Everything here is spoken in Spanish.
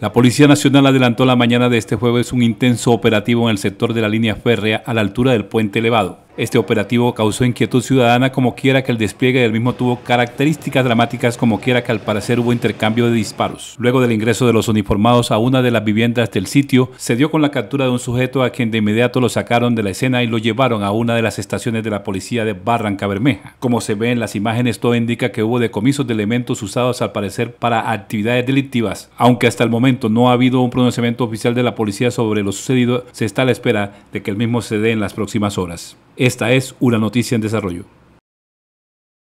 La Policía Nacional adelantó la mañana de este jueves un intenso operativo en el sector de la línea férrea a la altura del puente elevado. Este operativo causó inquietud ciudadana como quiera que el despliegue del mismo tuvo características dramáticas como quiera que al parecer hubo intercambio de disparos. Luego del ingreso de los uniformados a una de las viviendas del sitio, se dio con la captura de un sujeto a quien de inmediato lo sacaron de la escena y lo llevaron a una de las estaciones de la policía de Barranca Bermeja. Como se ve en las imágenes, todo indica que hubo decomisos de elementos usados al parecer para actividades delictivas. Aunque hasta el momento no ha habido un pronunciamiento oficial de la policía sobre lo sucedido, se está a la espera de que el mismo se dé en las próximas horas. Esta es una noticia en desarrollo.